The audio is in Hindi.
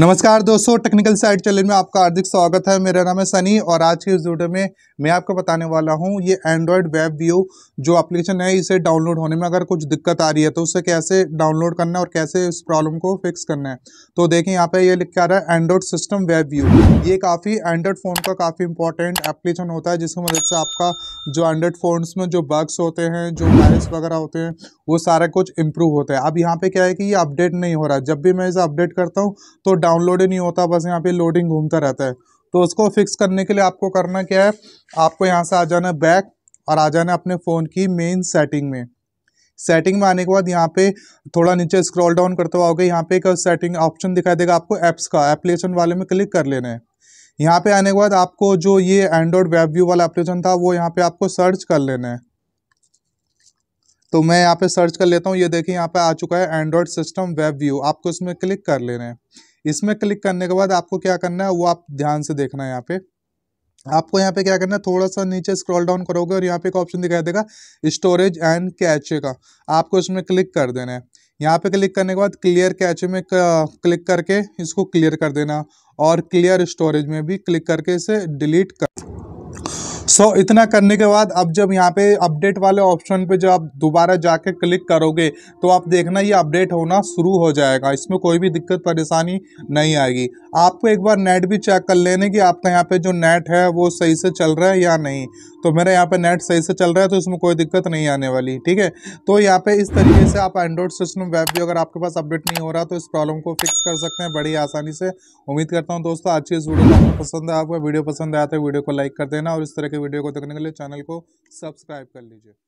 नमस्कार दोस्तों टेक्निकल साइड चैनल में आपका हार्दिक स्वागत है मेरा नाम है सनी और आज के इस वीडियो में मैं आपको बताने वाला हूं ये एंड्रॉयड वेब व्यू जो एप्लीकेशन है इसे डाउनलोड होने में अगर कुछ दिक्कत आ रही है तो उसे कैसे डाउनलोड करना है और कैसे इस प्रॉब्लम को फिक्स करना है तो देखें यहाँ पे ये लिख के आ रहा है एंड्रॉयड सिस्टम वेब व्यू ये काफ़ी एंड्रॉयड फ़ोन का काफ़ी इंपॉर्टेंट एप्लीकेशन होता है जिसकी मदद से आपका जो एंड्रॉयड फोन में जो बग्स होते हैं जो वायरस वगैरह होते हैं वो सारा कुछ इम्प्रूव होता है अब यहाँ पर क्या है कि ये अपडेट नहीं हो रहा जब भी मैं इसे अपडेट करता हूँ तो डाउनलोड ही नहीं होता बस यहाँ पे लोडिंग घूमता रहता है तो उसको फिक्स करने के लिए आपको करना क्या है आपको यहाँ से आ जाना बैक और आ जाना अपने फ़ोन की मेन सेटिंग में सेटिंग में आने के बाद यहाँ पे थोड़ा नीचे स्क्रॉल डाउन करते हुए यहाँ पे एक सेटिंग ऑप्शन दिखाई देगा आपको ऐप्स का एप्लीकेशन वाले में क्लिक कर लेना है यहाँ पे आने के बाद आपको जो ये एंड्रॉयड वेब व्यू वाला एप्लीकेशन था वो यहाँ पे आपको सर्च कर लेना है तो मैं यहाँ पे सर्च कर लेता हूँ ये देखिए यहाँ पे आ चुका है एंड्रॉयड सिस्टम वेब व्यू आपको इसमें क्लिक कर लेना है इसमें क्लिक करने के बाद आपको क्या करना है वो आप ध्यान से देखना है यहाँ पे आपको यहाँ पे क्या करना है थोड़ा सा नीचे स्क्रॉल डाउन करोगे और यहाँ पे एक ऑप्शन दिखाई देगा स्टोरेज एंड कैचे का आपको इसमें क्लिक कर देना है यहाँ पे क्लिक करने के बाद क्लियर कैचे में क्लिक करके इसको क्लियर कर देना और क्लियर स्टोरेज में भी क्लिक करके इसे डिलीट कर सो so, इतना करने के बाद अब जब यहाँ पे अपडेट वाले ऑप्शन पे जब आप दोबारा जाके क्लिक करोगे तो आप देखना ये अपडेट होना शुरू हो जाएगा इसमें कोई भी दिक्कत परेशानी नहीं आएगी आपको एक बार नेट भी चेक कर लेने कि आपका यहाँ पे जो नेट है वो सही से चल रहा है या नहीं तो मेरा यहाँ पे नेट सही से चल रहा है तो इसमें कोई दिक्कत नहीं आने वाली ठीक है तो यहाँ पे इस तरीके से आप एंड्रॉइड सिस्टम वेब भी अगर आपके पास अपडेट नहीं हो रहा तो इस प्रॉब्लम को फिक्स कर सकते हैं बड़ी आसानी से उम्मीद करता हूँ दोस्तों आज की इस वीडियो को पसंद है आपको वीडियो पसंद आया तो वीडियो को लाइक कर देना और इस तरह के वीडियो को देखने के लिए चैनल को सब्सक्राइब कर लीजिए